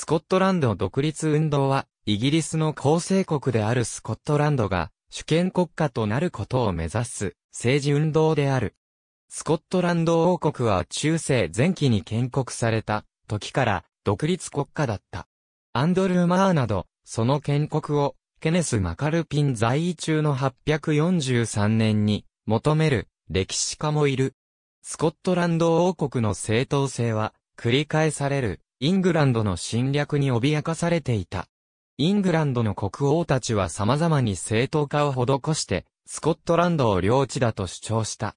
スコットランド独立運動は、イギリスの構成国であるスコットランドが、主権国家となることを目指す、政治運動である。スコットランド王国は中世前期に建国された、時から、独立国家だった。アンドルー・マーなど、その建国を、ケネス・マカルピン在位中の843年に、求める、歴史家もいる。スコットランド王国の正当性は、繰り返される、イングランドの侵略に脅かされていた。イングランドの国王たちは様々に正当化を施して、スコットランドを領地だと主張した。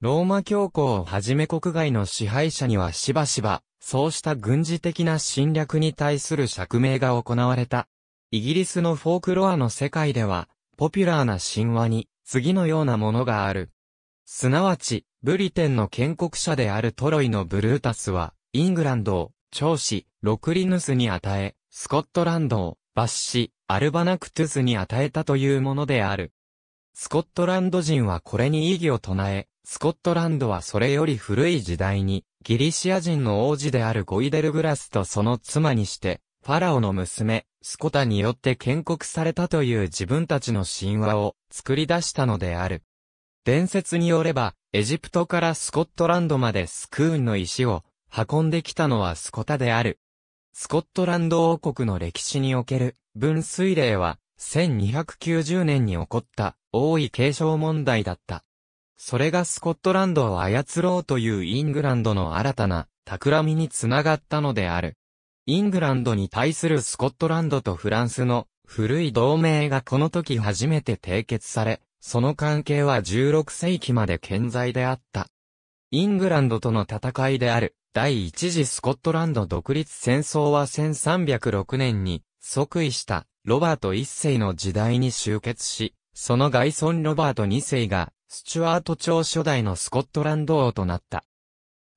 ローマ教皇をはじめ国外の支配者にはしばしば、そうした軍事的な侵略に対する釈明が行われた。イギリスのフォークロアの世界では、ポピュラーな神話に、次のようなものがある。すなわち、ブリテンの建国者であるトロイのブルータスは、イングランドを長子、ロクリヌスに与え、スコットランドを、抜し、アルバナクトゥスに与えたというものである。スコットランド人はこれに異議を唱え、スコットランドはそれより古い時代に、ギリシア人の王子であるゴイデルグラスとその妻にして、ファラオの娘、スコタによって建国されたという自分たちの神話を作り出したのである。伝説によれば、エジプトからスコットランドまでスクーンの石を運んできたのはスコタである。スコットランド王国の歴史における分水嶺は、1290年に起こった王位継承問題だった。それがスコットランドを操ろうというイングランドの新たな企みにつながったのである。イングランドに対するスコットランドとフランスの古い同盟がこの時初めて締結され、その関係は16世紀まで健在であった。イングランドとの戦いである第一次スコットランド独立戦争は1306年に即位したロバート一世の時代に終結し、その外孫ロバート二世がスチュワート朝初代のスコットランド王となった。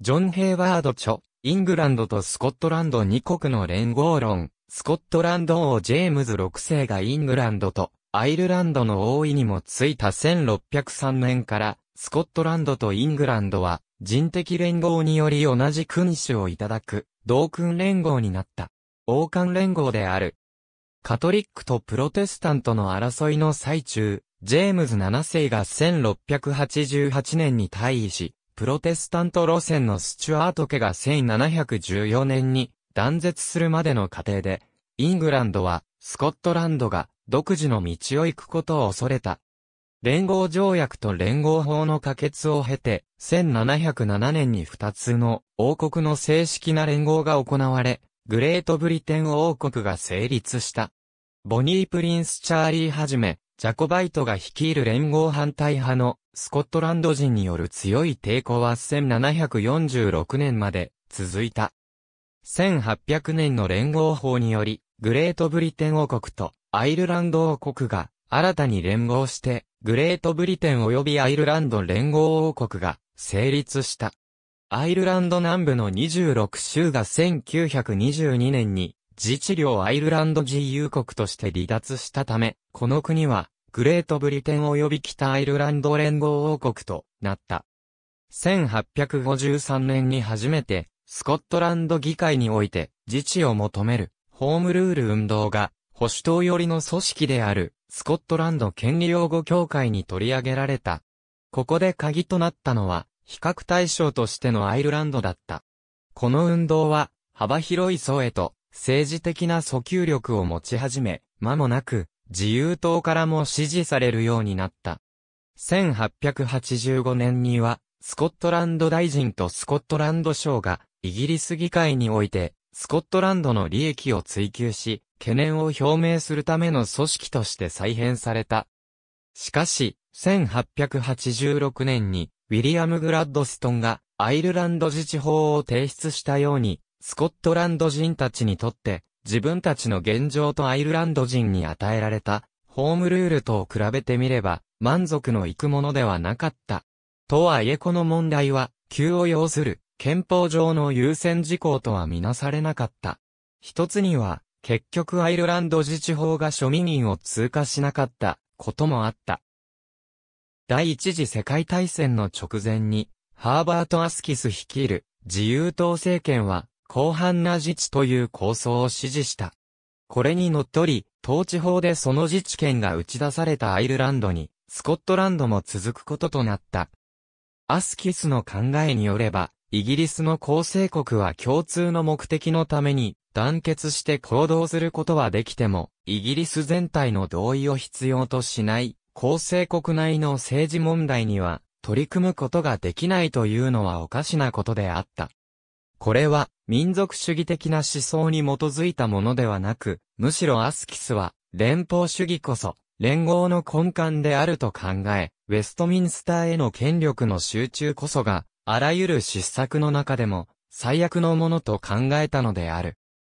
ジョン・ヘイワード著、イングランドとスコットランド2国の連合論、スコットランド王ジェームズ6世がイングランドとアイルランドの王位にもついた1603年から、スコットランドとイングランドは人的連合により同じ君主をいただく、同君連合になった。王冠連合である。カトリックとプロテスタントの争いの最中、ジェームズ7世が1688年に退位し、プロテスタント路線のスチュアート家が1714年に断絶するまでの過程で、イングランドはスコットランドが独自の道を行くことを恐れた連合条約と連合法の可決を経て、1707年に2つの王国の正式な連合が行われ、グレートブリテン王国が成立した。ボニー・プリンス・チャーリーはじめ、ジャコバイトが率いる連合反対派のスコットランド人による強い抵抗は1746年まで続いた。1800年の連合法により、グレートブリテン王国とアイルランド王国が新たに連合して、グレートブリテン及びアイルランド連合王国が成立した。アイルランド南部の26州が1922年に自治領アイルランド自由国として離脱したため、この国はグレートブリテン及び北アイルランド連合王国となった。1853年に初めてスコットランド議会において自治を求めるホームルール運動が保守党寄りの組織であるスコットランド権利擁護協会に取り上げられた。ここで鍵となったのは、比較対象としてのアイルランドだった。この運動は、幅広い層へと、政治的な訴求力を持ち始め、間もなく、自由党からも支持されるようになった。1885年には、スコットランド大臣とスコットランド省が、イギリス議会において、スコットランドの利益を追求し、懸念を表明するための組織として再編された。しかし、1886年に、ウィリアム・グラッドストンが、アイルランド自治法を提出したように、スコットランド人たちにとって、自分たちの現状とアイルランド人に与えられた、ホームルールと比べてみれば、満足のいくものではなかった。とはいえこの問題は、急を要する、憲法上の優先事項とはみなされなかった。一つには、結局アイルランド自治法が庶民を通過しなかったこともあった。第一次世界大戦の直前に、ハーバート・アスキス率いる自由党政権は、広範な自治という構想を支持した。これにのっとり、統治法でその自治権が打ち出されたアイルランドに、スコットランドも続くこととなった。アスキスの考えによれば、イギリスの構成国は共通の目的のために、団結して行動することはできても、イギリス全体の同意を必要としない、構成国内の政治問題には、取り組むことができないというのはおかしなことであった。これは、民族主義的な思想に基づいたものではなく、むしろアスキスは、連邦主義こそ、連合の根幹であると考え、ウェストミンスターへの権力の集中こそが、あらゆる失策の中でも、最悪のものと考えたのである。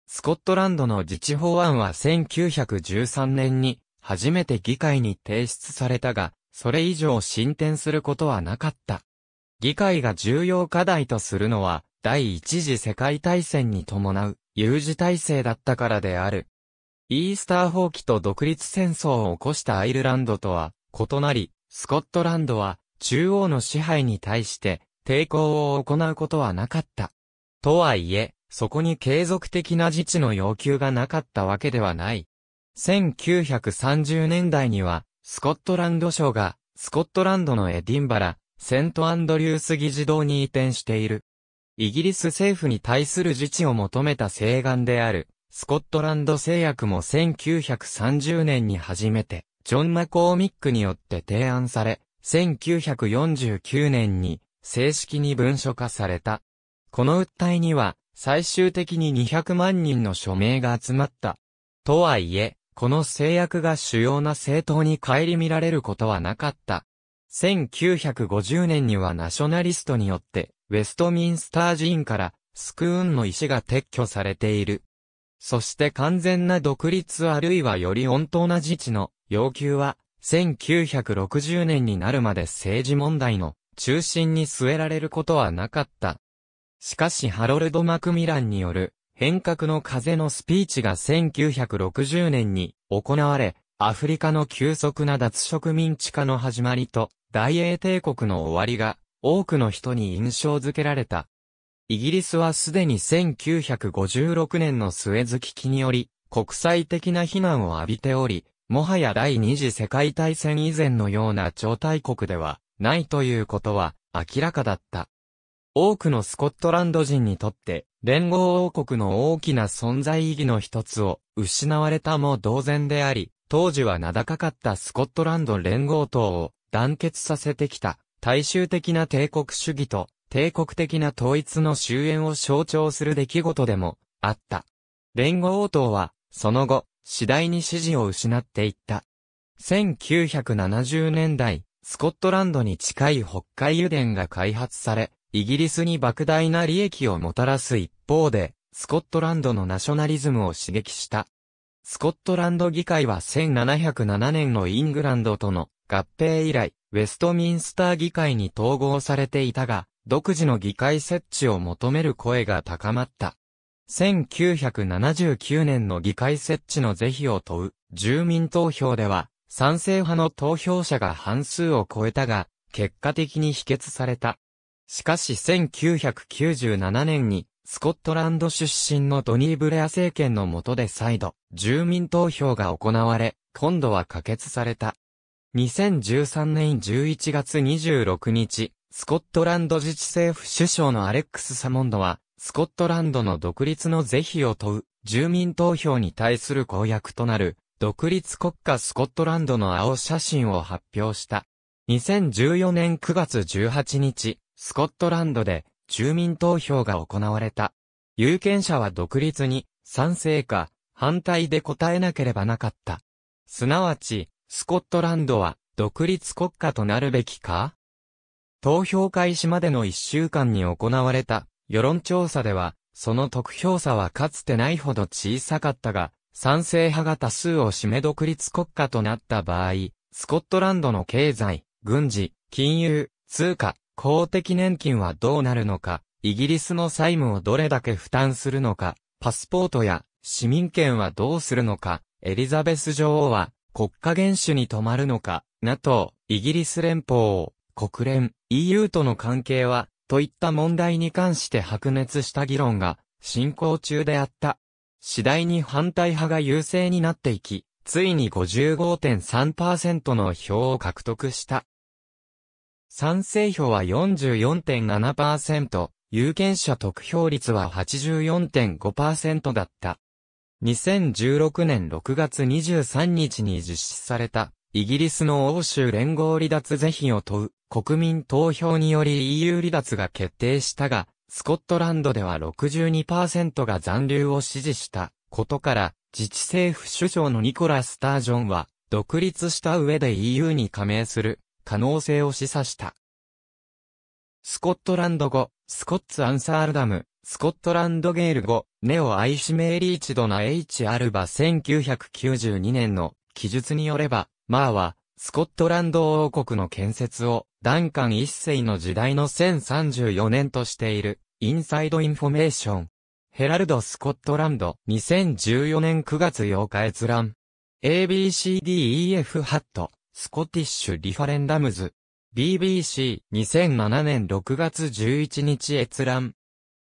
スコットランドの自治法案は1913年に初めて議会に提出されたが、それ以上進展することはなかった。議会が重要課題とするのは、第一次世界大戦に伴う有事体制だったからである。イースター放棄と独立戦争を起こしたアイルランドとは異なり、スコットランドは中央の支配に対して抵抗を行うことはなかった。とはいえ、そこに継続的な自治の要求がなかったわけではない。1930年代には、スコットランド省が、スコットランドのエディンバラ、セントアンドリュース議事堂に移転している。イギリス政府に対する自治を求めた請願である、スコットランド制約も1930年に初めて、ジョン・マコーミックによって提案され、1949年に正式に文書化された。この訴えには、最終的に200万人の署名が集まった。とはいえ、この制約が主要な政党に顧みられることはなかった。1950年にはナショナリストによって、ウェストミンスター寺院からスクーンの石が撤去されている。そして完全な独立あるいはより穏当な自治の要求は、1960年になるまで政治問題の中心に据えられることはなかった。しかしハロルド・マクミランによる変革の風のスピーチが1960年に行われ、アフリカの急速な脱植民地化の始まりと大英帝国の終わりが多くの人に印象づけられた。イギリスはすでに1956年のスエズ危機により国際的な非難を浴びており、もはや第二次世界大戦以前のような超大国ではないということは明らかだった。多くのスコットランド人にとって、連合王国の大きな存在意義の一つを失われたも同然であり、当時は名高かったスコットランド連合党を団結させてきた大衆的な帝国主義と帝国的な統一の終焉を象徴する出来事でもあった。連合王党は、その後、次第に支持を失っていった。1970年代、スコットランドに近い北海油田が開発され、イギリスに莫大な利益をもたらす一方で、スコットランドのナショナリズムを刺激した。スコットランド議会は1707年のイングランドとの合併以来、ウェストミンスター議会に統合されていたが、独自の議会設置を求める声が高まった。1979年の議会設置の是非を問う住民投票では、賛成派の投票者が半数を超えたが、結果的に否決された。しかし1997年に、スコットランド出身のドニー・ブレア政権の下で再度、住民投票が行われ、今度は可決された。2013年11月26日、スコットランド自治政府首相のアレックス・サモンドは、スコットランドの独立の是非を問う、住民投票に対する公約となる、独立国家スコットランドの青写真を発表した。2014年9月18日、スコットランドで住民投票が行われた。有権者は独立に賛成か反対で答えなければなかった。すなわち、スコットランドは独立国家となるべきか投票開始までの1週間に行われた世論調査では、その得票差はかつてないほど小さかったが、賛成派が多数を占め独立国家となった場合、スコットランドの経済、軍事、金融、通貨、公的年金はどうなるのか、イギリスの債務をどれだけ負担するのか、パスポートや市民権はどうするのか、エリザベス女王は国家元首に止まるのか、NATO、イギリス連邦、国連、EU との関係は、といった問題に関して白熱した議論が進行中であった。次第に反対派が優勢になっていき、ついに55.3%の票を獲得した。賛成票は44.7%、有権者得票率は84.5%だった。2016年6月23日に実施された、イギリスの欧州連合離脱是非を問う、国民投票により EU 離脱が決定したが、スコットランドでは62%が残留を支持したことから、自治政府首相のニコラ・スタージョンは、独立した上で EU に加盟する可能性を示唆した。スコットランド語、スコッツ・アンサールダム、スコットランドゲール語、ネオ・アイシメーリーチドナ・ H・ アルバ1992年の記述によれば、マーは、スコットランド王国の建設を、ダンカン一世の時代の1034年としている、インサイドインフォメーション。ヘラルド・スコットランド、2014年9月8日閲覧。ABCDEF ハット。スコティッシュ・リファレンダムズ。BBC2007 年6月11日閲覧。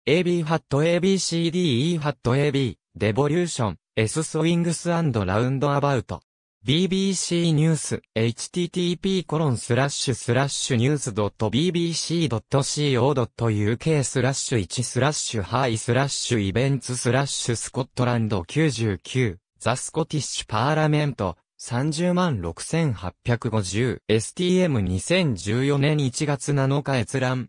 AB ハット ABCDE ハット AB、デボリューション、S ウィングスラウンドアバウト。BBC ニュース、http コロンスラッシュスラッシュニュース .bbc.co.uk スラッシュ1スラッシュハイスラッシュイベンツスラッシュスコットランド99ザスコティッシュパーラメント306,850 STM2014 年1月7日閲覧。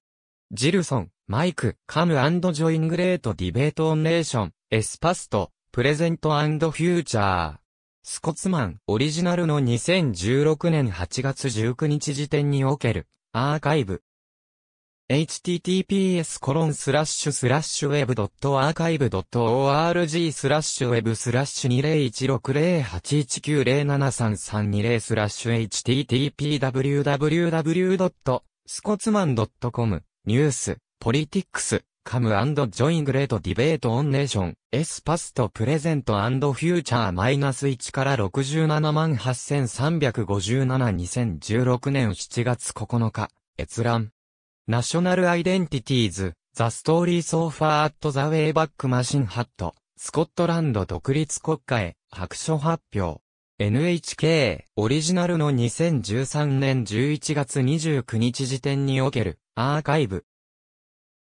ジルソン、マイク、カムジョイングレートディベートオンネーション、エスパスト、プレゼントフューチャー。スコツマン、オリジナルの2016年8月19日時点における、アーカイブ、https://web.archive.org スラッシュ web スラッシュ20160819073320スラッシュ httpwww.scotsman.com ニュース、ポリティックス、カムジョイングレートディベートオンネーション、エスパストプレゼントフューチャーマイナス1から678,357 2016年7月9日、閲覧。ナショナルアイデンティティーズ、ザストーリーソーファーアットザウェイバックマシンハット、スコットランド独立国家へ、白書発表。NHK、オリジナルの2013年11月29日時点における、アーカイブ、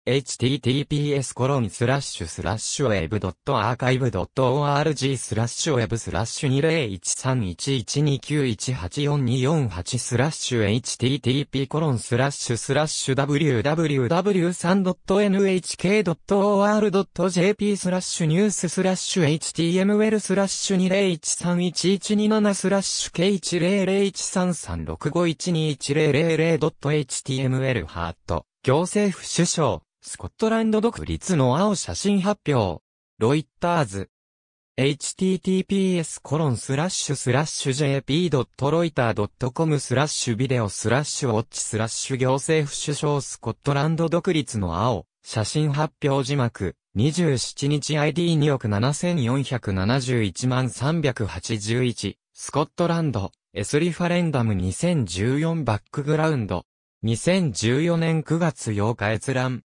https コロンスラッシュスラッシュ web.archive.org スラッシュ web スラッシュ20131129184248スラッシュ http コロンスラッシュスラッシュ www3.nhk.or.jp スラッシュニューススラッシュ html スラッシュ20131127スラッシュ k10013365121000.html ハート行政府首相スコットランド独立の青写真発表。ロイターズ。https コロンスラッシュスラッシュ jp.roiter.com スラッシュビデオスラッシュウォッチスラッシュ行政府首相スコットランド独立の青、写真発表字幕、27日 ID2 億7471万381、スコットランド、エスリファレンダム2014バックグラウンド、2014年9月8日閲覧。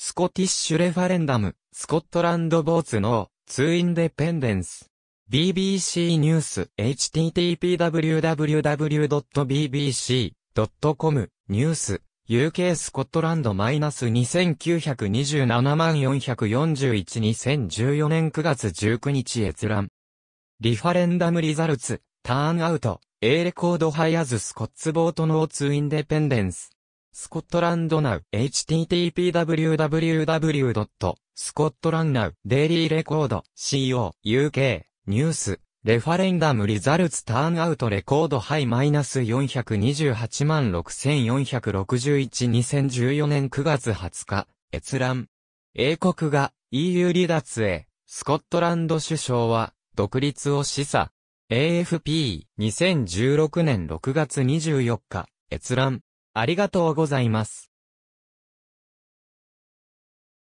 スコティッシュレファレンダム、スコットランドボーツの、ツーインデペンデンス。BBC ニュース、http://www.bbc.com、ニュース、UK スコットランド -2927 万4412014年9月19日閲覧。リファレンダムリザルツ、ターンアウト、A レコードハイアズスコッツボートノーツインデペンデンス。スコットランドナウ http://www.scotlandnow デイリーレコード CO UK ニュースレファレンダムリザルツターンアウトレコードハイマイナス428万64612014年9月20日閲覧英国が EU 離脱へスコットランド首相は独立を示唆 AFP2016 年6月24日閲覧ありがとうございます。